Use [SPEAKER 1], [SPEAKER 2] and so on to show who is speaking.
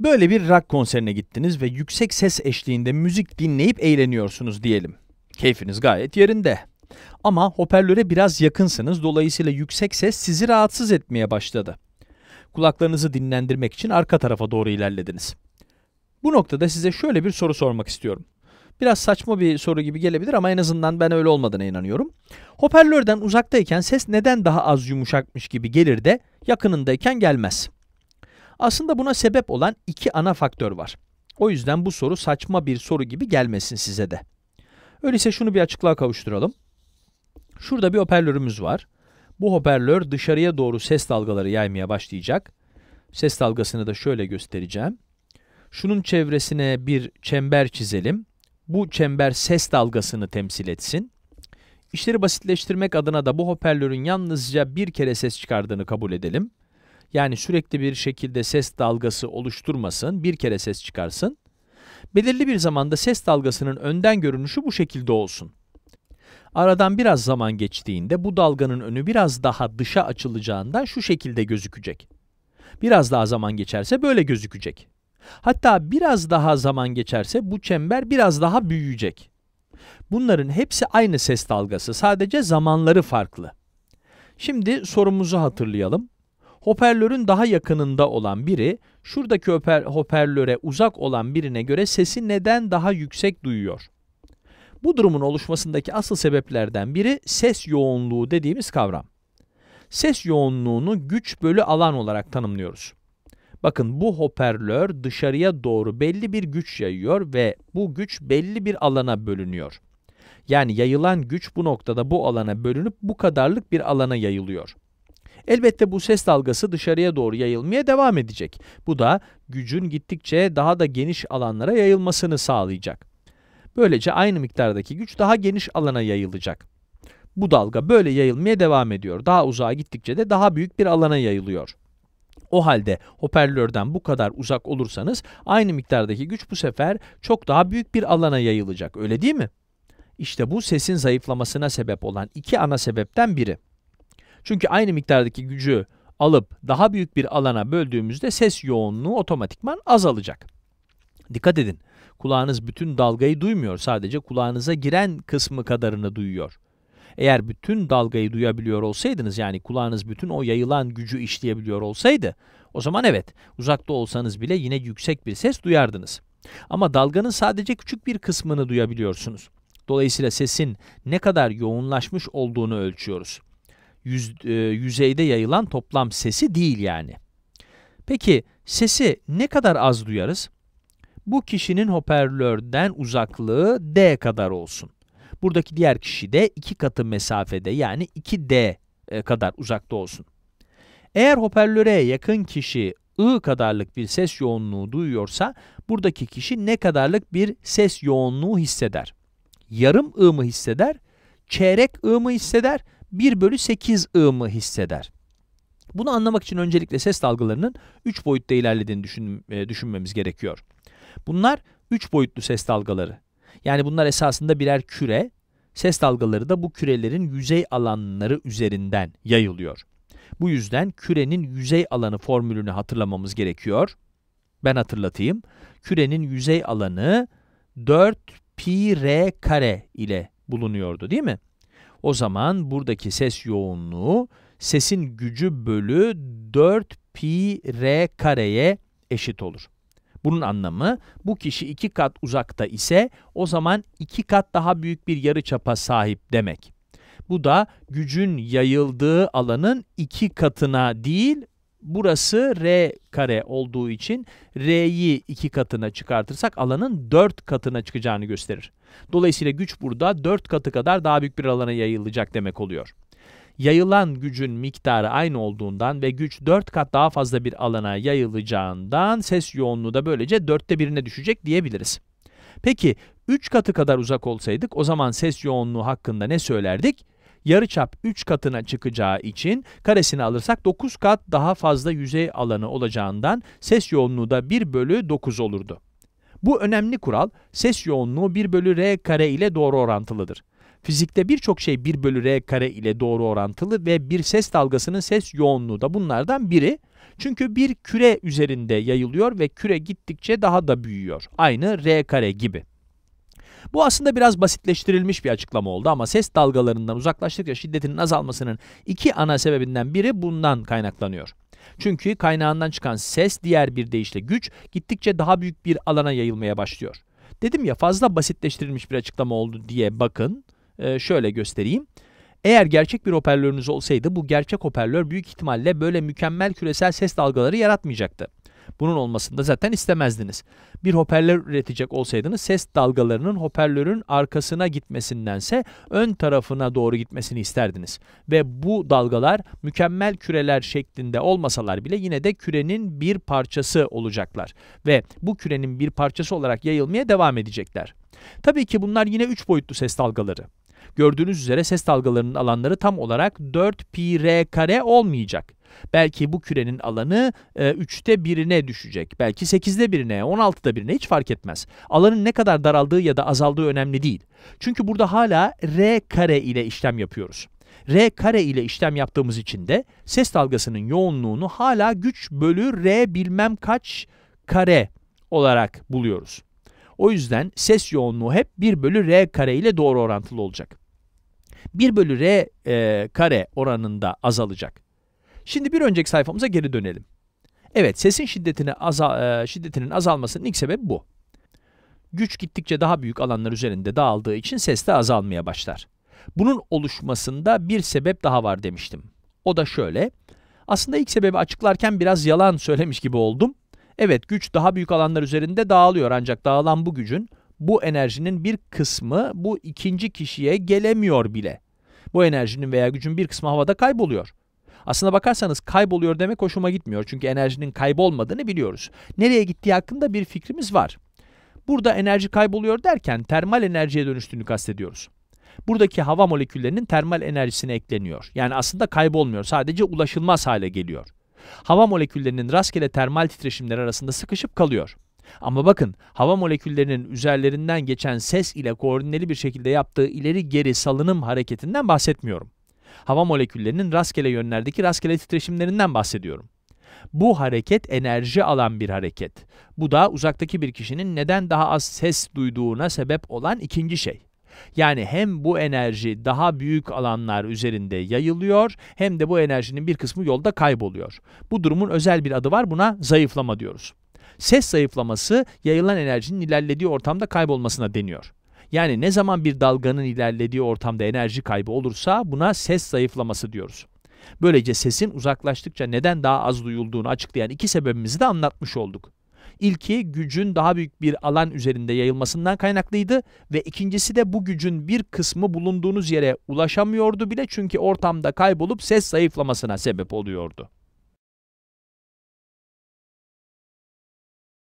[SPEAKER 1] Böyle bir rock konserine gittiniz ve yüksek ses eşliğinde müzik dinleyip eğleniyorsunuz diyelim. Keyfiniz gayet yerinde. Ama hoparlöre biraz yakınsınız dolayısıyla yüksek ses sizi rahatsız etmeye başladı. Kulaklarınızı dinlendirmek için arka tarafa doğru ilerlediniz. Bu noktada size şöyle bir soru sormak istiyorum. Biraz saçma bir soru gibi gelebilir ama en azından ben öyle olmadığına inanıyorum. Hoparlörden uzaktayken ses neden daha az yumuşakmış gibi gelir de yakınındayken gelmez? Aslında buna sebep olan iki ana faktör var. O yüzden bu soru saçma bir soru gibi gelmesin size de. Öyleyse şunu bir açıklığa kavuşturalım. Şurada bir hoparlörümüz var. Bu hoparlör dışarıya doğru ses dalgaları yaymaya başlayacak. Ses dalgasını da şöyle göstereceğim. Şunun çevresine bir çember çizelim. Bu çember ses dalgasını temsil etsin. İşleri basitleştirmek adına da bu hoparlörün yalnızca bir kere ses çıkardığını kabul edelim. Yani sürekli bir şekilde ses dalgası oluşturmasın, bir kere ses çıkarsın. Belirli bir zamanda ses dalgasının önden görünüşü bu şekilde olsun. Aradan biraz zaman geçtiğinde bu dalganın önü biraz daha dışa açılacağından şu şekilde gözükecek. Biraz daha zaman geçerse böyle gözükecek. Hatta biraz daha zaman geçerse bu çember biraz daha büyüyecek. Bunların hepsi aynı ses dalgası, sadece zamanları farklı. Şimdi sorumuzu hatırlayalım. Hoparlörün daha yakınında olan biri, şuradaki hoper hoparlöre uzak olan birine göre sesi neden daha yüksek duyuyor? Bu durumun oluşmasındaki asıl sebeplerden biri ses yoğunluğu dediğimiz kavram. Ses yoğunluğunu güç bölü alan olarak tanımlıyoruz. Bakın bu hoparlör dışarıya doğru belli bir güç yayıyor ve bu güç belli bir alana bölünüyor. Yani yayılan güç bu noktada bu alana bölünüp bu kadarlık bir alana yayılıyor. Elbette bu ses dalgası dışarıya doğru yayılmaya devam edecek. Bu da gücün gittikçe daha da geniş alanlara yayılmasını sağlayacak. Böylece aynı miktardaki güç daha geniş alana yayılacak. Bu dalga böyle yayılmaya devam ediyor. Daha uzağa gittikçe de daha büyük bir alana yayılıyor. O halde hoparlörden bu kadar uzak olursanız aynı miktardaki güç bu sefer çok daha büyük bir alana yayılacak öyle değil mi? İşte bu sesin zayıflamasına sebep olan iki ana sebepten biri. Çünkü aynı miktardaki gücü alıp daha büyük bir alana böldüğümüzde ses yoğunluğu otomatikman azalacak. Dikkat edin. Kulağınız bütün dalgayı duymuyor. Sadece kulağınıza giren kısmı kadarını duyuyor. Eğer bütün dalgayı duyabiliyor olsaydınız yani kulağınız bütün o yayılan gücü işleyebiliyor olsaydı o zaman evet uzakta olsanız bile yine yüksek bir ses duyardınız. Ama dalganın sadece küçük bir kısmını duyabiliyorsunuz. Dolayısıyla sesin ne kadar yoğunlaşmış olduğunu ölçüyoruz yüz, e, yüzeyde yayılan toplam sesi değil yani. Peki sesi ne kadar az duyarız? Bu kişinin hoparlörden uzaklığı D kadar olsun. Buradaki diğer kişi de iki katı mesafede yani 2D e, kadar uzakta olsun. Eğer hoparlöre yakın kişi I kadarlık bir ses yoğunluğu duyuyorsa buradaki kişi ne kadarlık bir ses yoğunluğu hisseder? Yarım I mı hisseder? Çeyrek I mı hisseder? 1 bölü 8 ığımı hisseder. Bunu anlamak için öncelikle ses dalgalarının 3 boyutta ilerlediğini düşün, e, düşünmemiz gerekiyor. Bunlar 3 boyutlu ses dalgaları. Yani bunlar esasında birer küre, ses dalgaları da bu kürelerin yüzey alanları üzerinden yayılıyor. Bu yüzden kürenin yüzey alanı formülünü hatırlamamız gerekiyor. Ben hatırlatayım. Kürenin yüzey alanı 4 pi r kare ile bulunuyordu değil mi? O zaman buradaki ses yoğunluğu sesin gücü bölü 4 pi r kareye eşit olur. Bunun anlamı bu kişi iki kat uzakta ise o zaman iki kat daha büyük bir yarıçapa sahip demek. Bu da gücün yayıldığı alanın iki katına değil burası R kare olduğu için R'yi iki katına çıkartırsak alanın 4 katına çıkacağını gösterir. Dolayısıyla güç burada 4 katı kadar daha büyük bir alana yayılacak demek oluyor. Yayılan gücün miktarı aynı olduğundan ve güç 4 kat daha fazla bir alana yayılacağından ses yoğunluğu da böylece 4'te 1'ine düşecek diyebiliriz. Peki 3 katı kadar uzak olsaydık o zaman ses yoğunluğu hakkında ne söylerdik? yarıçap 3 katına çıkacağı için karesini alırsak 9 kat daha fazla yüzey alanı olacağından ses yoğunluğu da 1 bölü 9 olurdu. Bu önemli kural ses yoğunluğu 1 bölü r kare ile doğru orantılıdır. Fizikte birçok şey 1 bölü r kare ile doğru orantılı ve bir ses dalgasının ses yoğunluğu da bunlardan biri. Çünkü bir küre üzerinde yayılıyor ve küre gittikçe daha da büyüyor. Aynı r kare gibi. Bu aslında biraz basitleştirilmiş bir açıklama oldu ama ses dalgalarından uzaklaştıkça şiddetinin azalmasının iki ana sebebinden biri bundan kaynaklanıyor. Çünkü kaynağından çıkan ses diğer bir deyişle güç gittikçe daha büyük bir alana yayılmaya başlıyor. Dedim ya fazla basitleştirilmiş bir açıklama oldu diye bakın. Ee, şöyle göstereyim. Eğer gerçek bir hoparlörünüz olsaydı bu gerçek hoparlör büyük ihtimalle böyle mükemmel küresel ses dalgaları yaratmayacaktı. Bunun olmasını da zaten istemezdiniz. Bir hoparlör üretecek olsaydınız ses dalgalarının hoparlörün arkasına gitmesindense ön tarafına doğru gitmesini isterdiniz. Ve bu dalgalar mükemmel küreler şeklinde olmasalar bile yine de kürenin bir parçası olacaklar. Ve bu kürenin bir parçası olarak yayılmaya devam edecekler. Tabii ki bunlar yine 3 boyutlu ses dalgaları. Gördüğünüz üzere ses dalgalarının alanları tam olarak 4 pi r kare olmayacak. Belki bu kürenin alanı e, 3'te birine düşecek. Belki 8'de birine, 16'da birine hiç fark etmez. Alanın ne kadar daraldığı ya da azaldığı önemli değil. Çünkü burada hala R kare ile işlem yapıyoruz. R kare ile işlem yaptığımız için de ses dalgasının yoğunluğunu hala güç bölü R bilmem kaç kare olarak buluyoruz. O yüzden ses yoğunluğu hep 1 bölü R kare ile doğru orantılı olacak. 1 bölü R e, kare oranında azalacak. Şimdi bir önceki sayfamıza geri dönelim. Evet sesin şiddetine azal, e, şiddetinin azalmasının ilk sebebi bu. Güç gittikçe daha büyük alanlar üzerinde dağıldığı için ses de azalmaya başlar. Bunun oluşmasında bir sebep daha var demiştim. O da şöyle. Aslında ilk sebebi açıklarken biraz yalan söylemiş gibi oldum. Evet güç daha büyük alanlar üzerinde dağılıyor ancak dağılan bu gücün bu enerjinin bir kısmı bu ikinci kişiye gelemiyor bile. Bu enerjinin veya gücün bir kısmı havada kayboluyor. Aslına bakarsanız kayboluyor demek hoşuma gitmiyor. Çünkü enerjinin kaybolmadığını biliyoruz. Nereye gittiği hakkında bir fikrimiz var. Burada enerji kayboluyor derken termal enerjiye dönüştüğünü kastediyoruz. Buradaki hava moleküllerinin termal enerjisine ekleniyor. Yani aslında kaybolmuyor, sadece ulaşılmaz hale geliyor. Hava moleküllerinin rastgele termal titreşimler arasında sıkışıp kalıyor. Ama bakın hava moleküllerinin üzerlerinden geçen ses ile koordineli bir şekilde yaptığı ileri geri salınım hareketinden bahsetmiyorum hava moleküllerinin rastgele yönlerdeki rastgele titreşimlerinden bahsediyorum. Bu hareket enerji alan bir hareket. Bu da uzaktaki bir kişinin neden daha az ses duyduğuna sebep olan ikinci şey. Yani hem bu enerji daha büyük alanlar üzerinde yayılıyor hem de bu enerjinin bir kısmı yolda kayboluyor. Bu durumun özel bir adı var buna zayıflama diyoruz. Ses zayıflaması yayılan enerjinin ilerlediği ortamda kaybolmasına deniyor. Yani ne zaman bir dalganın ilerlediği ortamda enerji kaybı olursa buna ses zayıflaması diyoruz. Böylece sesin uzaklaştıkça neden daha az duyulduğunu açıklayan iki sebebimizi de anlatmış olduk. İlki gücün daha büyük bir alan üzerinde yayılmasından kaynaklıydı ve ikincisi de bu gücün bir kısmı bulunduğunuz yere ulaşamıyordu bile çünkü ortamda kaybolup ses zayıflamasına sebep oluyordu.